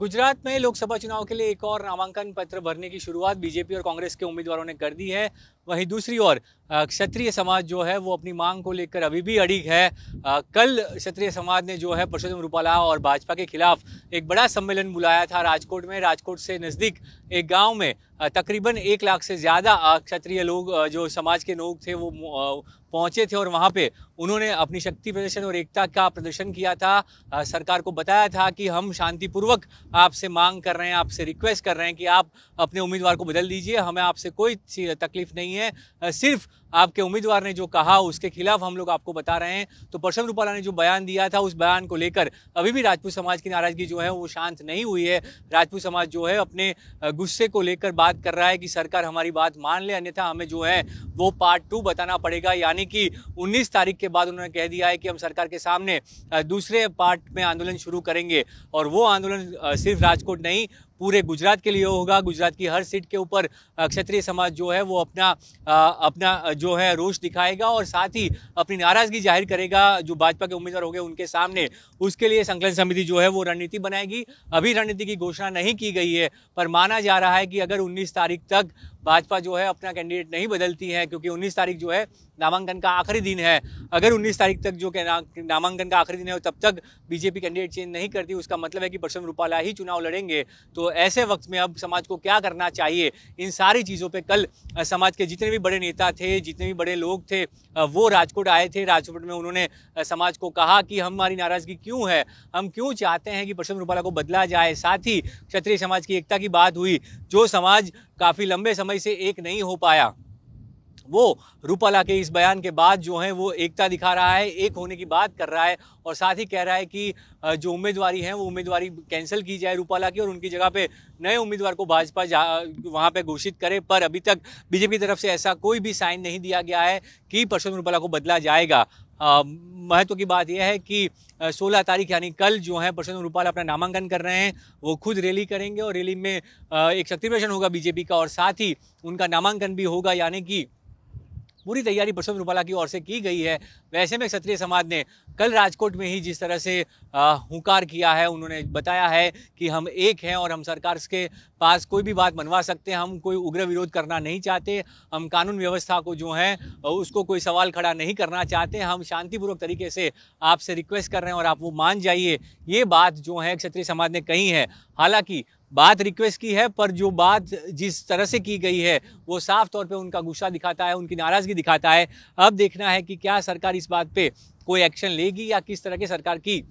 गुजरात में लोकसभा चुनाव के लिए एक और नामांकन पत्र भरने की शुरुआत बीजेपी और कांग्रेस के उम्मीदवारों ने कर दी है वहीं दूसरी ओर क्षत्रिय समाज जो है वो अपनी मांग को लेकर अभी भी अड़ी है आ, कल क्षत्रिय समाज ने जो है पुरुषोत्तम रूपाला और भाजपा के खिलाफ एक बड़ा सम्मेलन बुलाया था राजकोट में राजकोट से नज़दीक एक गाँव में तकरीबन एक लाख से ज़्यादा क्षत्रिय लोग जो समाज के लोग थे वो पहुंचे थे और वहाँ पे उन्होंने अपनी शक्ति प्रदर्शन और एकता का प्रदर्शन किया था सरकार को बताया था कि हम शांतिपूर्वक आपसे मांग कर रहे हैं आपसे रिक्वेस्ट कर रहे हैं कि आप अपने उम्मीदवार को बदल दीजिए हमें आपसे कोई तकलीफ नहीं है सिर्फ आपके उम्मीदवार ने जो कहा उसके खिलाफ हम लोग आपको बता रहे हैं तो परसम रूपाला ने जो बयान दिया था उस बयान को लेकर अभी भी राजपूत समाज की नाराजगी जो है वो शांत नहीं हुई है राजपूत समाज जो है अपने गुस्से को लेकर बात बात कर रहा है कि सरकार हमारी बात मान ले अन्यथा हमें जो है वो पार्ट टू बताना पड़ेगा यानी कि 19 तारीख के बाद उन्होंने कह दिया है कि हम सरकार के सामने दूसरे पार्ट में आंदोलन शुरू करेंगे और वो आंदोलन सिर्फ राजकोट नहीं पूरे गुजरात के लिए होगा गुजरात की हर सीट के ऊपर क्षत्रिय समाज जो है वो अपना आ, अपना जो है रोष दिखाएगा और साथ ही अपनी नाराज़गी जाहिर करेगा जो भाजपा के उम्मीदवार होंगे उनके सामने उसके लिए संकलन समिति जो है वो रणनीति बनाएगी अभी रणनीति की घोषणा नहीं की गई है पर माना जा रहा है कि अगर उन्नीस तारीख तक भाजपा जो है अपना कैंडिडेट नहीं बदलती है क्योंकि 19 तारीख जो है नामांकन का आखिरी दिन है अगर 19 तारीख तक जो नामांकन का आखिरी दिन है तब तक बीजेपी कैंडिडेट चेंज नहीं करती उसका मतलब है कि परसों रूपाला ही चुनाव लड़ेंगे तो ऐसे वक्त में अब समाज को क्या करना चाहिए इन सारी चीज़ों पर कल समाज के जितने भी बड़े नेता थे जितने भी बड़े लोग थे वो राजकोट आए थे राजकोट में उन्होंने समाज को कहा कि हमारी नाराज़गी क्यों है हम क्यों चाहते हैं कि परसों रूपाला को बदला जाए साथ ही क्षत्रिय समाज की एकता की बात हुई जो समाज काफ़ी लंबे समय से एक नहीं हो पाया वो रूपाला के इस बयान के बाद जो है वो एकता दिखा रहा है एक होने की बात कर रहा है और साथ ही कह रहा है कि जो उम्मीदवारी है वो उम्मीदवारी कैंसिल की जाए रूपाला की और उनकी जगह पे नए उम्मीदवार को भाजपा जा वहाँ पर घोषित करे पर अभी तक बीजेपी की तरफ से ऐसा कोई भी साइन नहीं दिया गया है कि परसोत्तम रूपाला को बदला जाएगा महत्व की बात यह है कि 16 तारीख यानी कल जो है परसोत्तम रूपाल अपना नामांकन कर रहे हैं वो खुद रैली करेंगे और रैली में एक शक्ति प्रदर्शन होगा बीजेपी का और साथ ही उनका नामांकन भी होगा यानी कि पूरी तैयारी परसोत्तम रूपाला की ओर से की गई है वैसे में क्षत्रिय समाज ने कल राजकोट में ही जिस तरह से हुकार किया है उन्होंने बताया है कि हम एक हैं और हम सरकार के पास कोई भी बात मनवा सकते हैं हम कोई उग्र विरोध करना नहीं चाहते हम कानून व्यवस्था को जो है उसको कोई सवाल खड़ा नहीं करना चाहते हम शांतिपूर्वक तरीके से आपसे रिक्वेस्ट कर रहे हैं और आप वो मान जाइए ये बात जो है क्षत्रिय समाज ने कही है हालांकि बात रिक्वेस्ट की है पर जो बात जिस तरह से की गई है वो साफ तौर पे उनका गुस्सा दिखाता है उनकी नाराज़गी दिखाता है अब देखना है कि क्या सरकार इस बात पे कोई एक्शन लेगी या किस तरह की सरकार की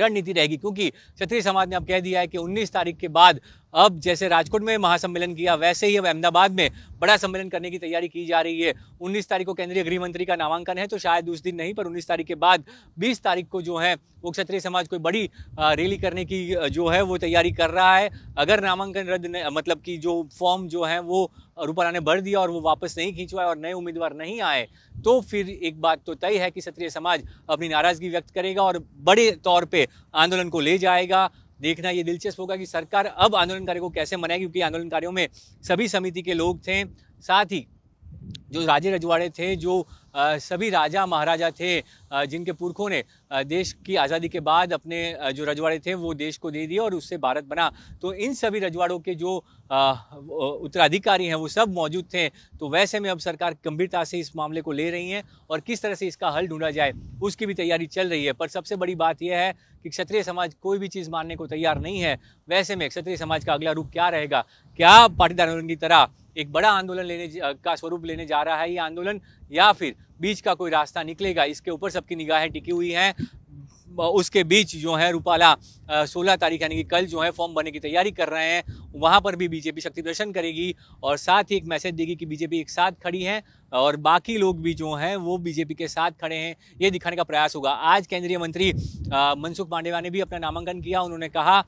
रणनीति रहेगी क्योंकि क्षत्रिय समाज ने अब कह दिया है कि 19 तारीख के बाद अब जैसे राजकोट में महासम्मेलन किया वैसे ही अब अहमदाबाद में बड़ा सम्मेलन करने की तैयारी की जा रही है 19 तारीख को केंद्रीय गृह मंत्री का नामांकन है तो शायद उस दिन नहीं पर 19 तारीख के बाद 20 तारीख को जो है वो क्षत्रिय समाज कोई बड़ी रैली करने की जो है वो तैयारी कर रहा है अगर नामांकन रद्द मतलब कि जो फॉर्म जो है वो रूपाला ने भर दिया और वो वापस नहीं खींचवाए और नए उम्मीदवार नहीं आए तो फिर एक बात तो तय है कि क्षत्रिय समाज अपनी नाराज़गी व्यक्त करेगा और बड़े तौर पर आंदोलन को ले जाएगा देखना ये दिलचस्प होगा कि सरकार अब आंदोलनकारियों को कैसे मनाएगी क्योंकि आंदोलनकारियों में सभी समिति के लोग थे साथ ही जो राजे रजवाड़े थे जो सभी राजा महाराजा थे जिनके पुरखों ने देश की आज़ादी के बाद अपने जो रजवाड़े थे वो देश को दे दिए और उससे भारत बना तो इन सभी रजवाड़ों के जो उत्तराधिकारी हैं वो सब मौजूद थे तो वैसे में अब सरकार गंभीरता से इस मामले को ले रही है और किस तरह से इसका हल ढूंढा जाए उसकी भी तैयारी चल रही है पर सबसे बड़ी बात यह है कि क्षत्रिय समाज कोई भी चीज़ मानने को तैयार नहीं है वैसे में क्षत्रिय समाज का अगला रूप क्या रहेगा क्या पाटीदारों की तरह एक बड़ा आंदोलन लेने का स्वरूप लेने जा रहा है ये आंदोलन या फिर बीच का कोई रास्ता निकलेगा इसके ऊपर सबकी निगाहें टिकी हुई हैं उसके बीच जो है रूपाला 16 तारीख यानी कि कल जो है फॉर्म भरने की तैयारी कर रहे हैं वहाँ पर भी बीजेपी शक्ति प्रदर्शन करेगी और साथ ही एक मैसेज देगी कि बीजेपी एक साथ खड़ी है और बाकी लोग भी जो हैं वो बीजेपी के साथ खड़े हैं ये दिखाने का प्रयास होगा आज केंद्रीय मंत्री मनसुख मांडेवा ने भी अपना नामांकन किया उन्होंने कहा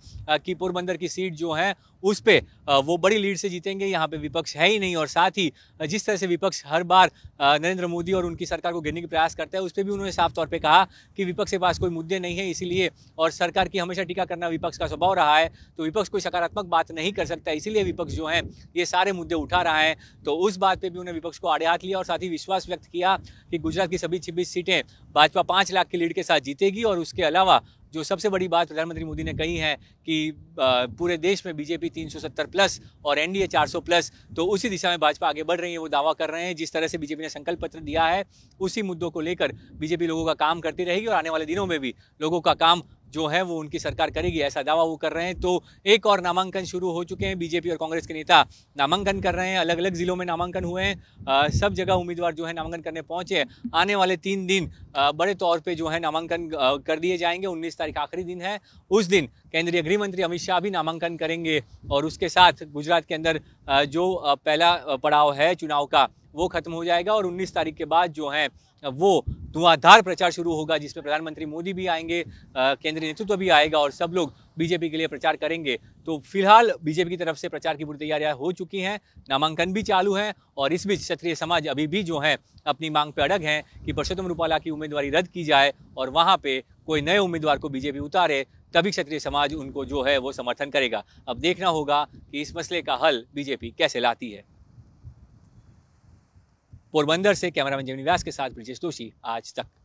कि पोरबंदर की सीट जो है उस पर वो बड़ी लीड से जीतेंगे यहाँ पे विपक्ष है ही नहीं और साथ ही जिस तरह से विपक्ष हर बार नरेंद्र मोदी और उनकी सरकार को घिरने के प्रयास करता है उस पर भी उन्होंने साफ तौर पर कहा कि विपक्ष के पास कोई मुद्दे नहीं है इसीलिए और सरकार की हमेशा टीका करना विपक्ष का स्वभाव रहा है तो विपक्ष कोई सकारात्मक बात नहीं कर सकता इसीलिए विपक्ष जो है ये सारे मुद्दे उठा रहा है तो उस बात पर भी उन्होंने विपक्ष को आड़े हाथ लिया किया और साथ ही विश्वास व्यक्त किया कि गुजरात की सभी छब्बीस सीटें भाजपा पाँच लाख की लीड के साथ जीतेगी और उसके अलावा जो सबसे बड़ी बात प्रधानमंत्री मोदी ने कही है कि पूरे देश में बीजेपी 370 प्लस और एनडीए 400 प्लस तो उसी दिशा में भाजपा आगे बढ़ रही है वो दावा कर रहे हैं जिस तरह से बीजेपी ने संकल्प पत्र दिया है उसी मुद्दों को लेकर बीजेपी लोगों का काम करती रहेगी और आने वाले दिनों में भी लोगों का काम जो है वो उनकी सरकार करेगी ऐसा दावा वो कर रहे हैं तो एक और नामांकन शुरू हो चुके हैं बीजेपी और कांग्रेस के नेता नामांकन कर रहे हैं अलग अलग ज़िलों में नामांकन हुए हैं सब जगह उम्मीदवार जो है नामांकन करने पहुंचे आने वाले तीन दिन बड़े तौर पर जो है नामांकन कर दिए जाएंगे उन्नीस तारीख आखिरी दिन है उस दिन केंद्रीय गृह मंत्री अमित शाह भी नामांकन करेंगे और उसके साथ गुजरात के अंदर जो पहला पड़ाव है चुनाव का वो खत्म हो जाएगा और उन्नीस तारीख के बाद जो है वो धुआंधार प्रचार शुरू होगा जिसमें प्रधानमंत्री मोदी भी आएंगे केंद्रीय नेतृत्व तो भी आएगा और सब लोग बीजेपी के लिए प्रचार करेंगे तो फिलहाल बीजेपी की तरफ से प्रचार की पूरी तैयारियां हो चुकी हैं नामांकन भी चालू हैं और इस बीच क्षत्रिय समाज अभी भी जो है अपनी मांग पर अड़ग हैं कि पुरुषोत्तम रूपाला की उम्मीदवारी रद्द की जाए और वहाँ पर कोई नए उम्मीदवार को बीजेपी उतारे तभी क्षत्रिय समाज उनको जो है वो समर्थन करेगा अब देखना होगा कि इस मसले का हल बीजेपी कैसे लाती है पोरबंदर से कैमरामैन जमीन व्यास के साथ ब्रिजेश जोशी आज तक